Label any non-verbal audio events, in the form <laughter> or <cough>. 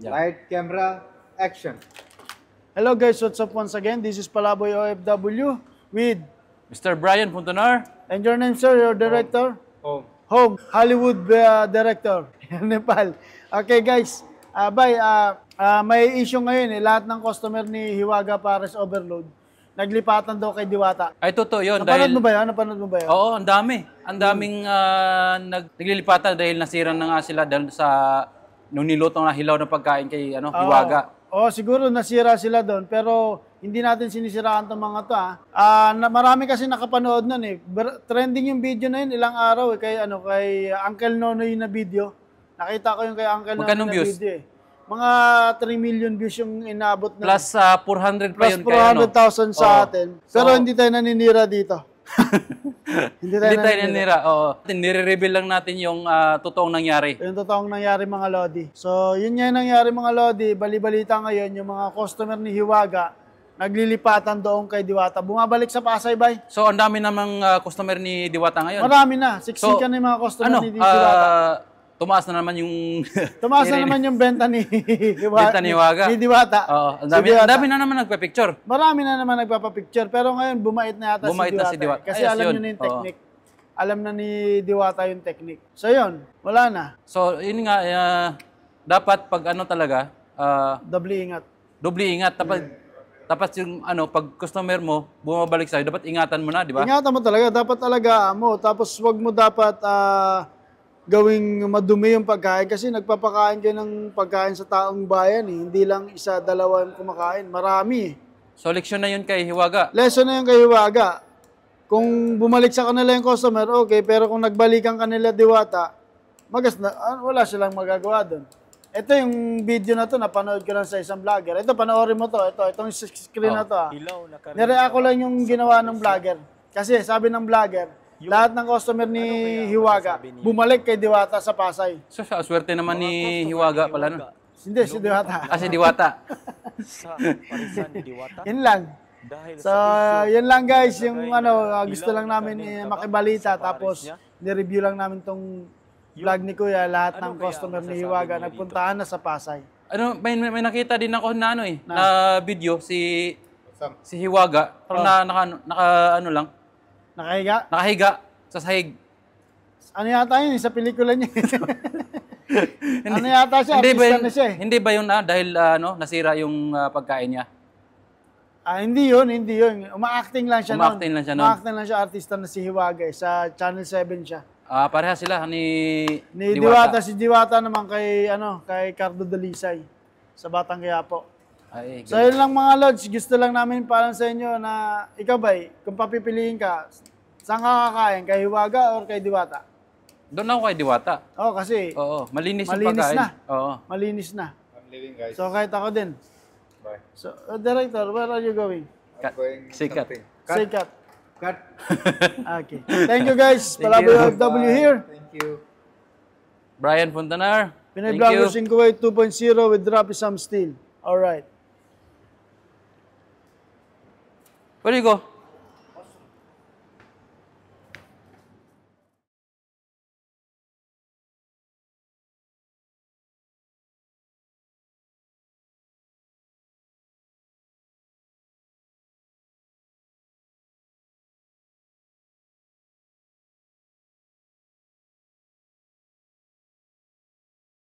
Yeah. Light, camera, action. Hello guys, what's up once again? This is Palaboy OFW with Mr. Brian Puntanar. And your name sir, your director? Home. Home, Hollywood uh, director, <laughs> Nepal. Okay guys, uh, bye. Uh, uh, may issue ngayon eh, lahat ng customer ni Hiwaga Pares Overload. Naglipatan daw kay Diwata. Ay, totoo yun. Napanood dahil... mo ba yan? Napanood mo ba yan? Oo, ang dami. Ang daming uh, nag... naglilipatan dahil nasira na nga sila dahil sa nung nilutong na hilaw ng pagkain kay ano, oh, Hiwaga. oh, siguro nasira sila doon pero hindi natin sinisiraan tong mga to ah. Uh, na, marami kasi nakapanood noon eh. Trending yung video na yun ilang araw eh, kay ano kay Uncle Nonoy na video. Nakita ko yung kay Uncle Nonoy na video eh. Mga 3 million views yung inaabot na. Plus uh, ah, 400 pa Plus yun kay 400,000 ano? sa oh. atin. Pero so, hindi tayo naninira dito. <laughs> hindi tayo, hindi tayo nanira. Oo. Nire-reveal lang natin yung uh, totoong nangyari. Yung totoong nangyari mga Lodi. So, yun nga yung nangyari mga Lodi. Balibalita ngayon, yung mga customer ni Hiwaga, naglilipatan doon kay Diwata. Bumabalik sa Pasay, bay. So, ang dami namang uh, customer ni Diwata ngayon? Marami na. Siksikan so, na yung mga customer ano, ni Diwata. Uh, tumaas na naman yung... <laughs> tumaas na naman yung benta ni... Diwata, <laughs> benta ni Waga. Ni, ni Diwata. Oo. Ang dami, si dami na naman nagpa-picture. Marami na naman nagpa-picture. Pero ngayon, bumait na yata bumait si Diwata. Na si Diwata. Eh. Kasi Ayos, alam yun. nyo na yung technique. Oo. Alam na ni Diwata yung technique. So yun, wala na. So yun nga, uh, dapat pag ano talaga... Uh, doble ingat. Doble ingat. Tapos yeah. Tapos yung ano, pag customer mo, bumabalik sa'yo, dapat ingatan mo na, di ba? Ingatan mo talaga. Dapat talaga mo. Tapos wag mo dapat... Uh, gawing madumi yung pagkain kasi nagpapakain kayo ng pagkain sa taong bayan eh. Hindi lang isa, dalawa yung kumakain. Marami eh. So, leksyon na yun kay Hiwaga? Lesson na yun kay Hiwaga. Kung bumalik sa kanila yung customer, okay. Pero kung nagbalikan kanila diwata, magas na, ah, wala silang magagawa doon. Ito yung video na to, na napanood ko lang sa isang vlogger. Ito, panoorin mo to. Ito, itong screen oh, na to. Ah. Nirea ko lang yung ginawa ng vlogger. Kasi sabi ng vlogger, yung, Lahat ng customer ni ano Hiwaga, bumalik kay Diwata sa Pasay. So, sa swerte naman ni Hiwaga pala no? Hindi, si Diwata. Ah, si Diwata. <laughs> sa ni Diwata. Yan lang. so, yan lang guys, yung ano, ah, gusto lang namin eh, makibalita tapos ni-review lang namin tong vlog ni Kuya, lahat ano ng customer ni Hiwaga nagpuntahan na sa Pasay. Ano, may, may nakita din ako na ano eh, na, na video si si Hiwaga, parang oh. na, naka, naka ano lang, Nakahiga? Nakahiga. Sa sahig. Ano yata yun? Eh, sa pelikula niya. <laughs> ano yata siya? Hindi ba yun, siya eh. Hindi ba yun ah, dahil uh, ano, nasira yung uh, pagkain niya? Ah, hindi yun, hindi yun. Umaacting lang siya Uma-acting lang siya noon. uma lang siya artista na si Hiwaga. Sa Channel 7 siya. Ah, pareha sila ni, ni Diwata. Diwata. Si Diwata naman kay, ano, kay Cardo Dalisay sa Batang Gaya po so yun lang mga Lods, gusto lang namin para sa inyo na ikaw ba, kung papipiliin ka, saan ka kakain? Kay Hiwaga or kay Diwata? Doon ako kay Diwata. Oo, oh, kasi Oo, malinis, malinis yung pagkain. na. Oo. Malinis na. I'm leaving guys. So kahit ako din. Bye. So, uh, Director, where are you going? I'm Cut. going Sikat. something. Cut. Say cut. Cut. <laughs> Okay. Thank you guys. Thank Palaboy you. OFW here. Thank you. Brian Fontanar, Pinay thank you. Vloggers in 2.0 with Rapi Sam Steel. All right. Where do you go?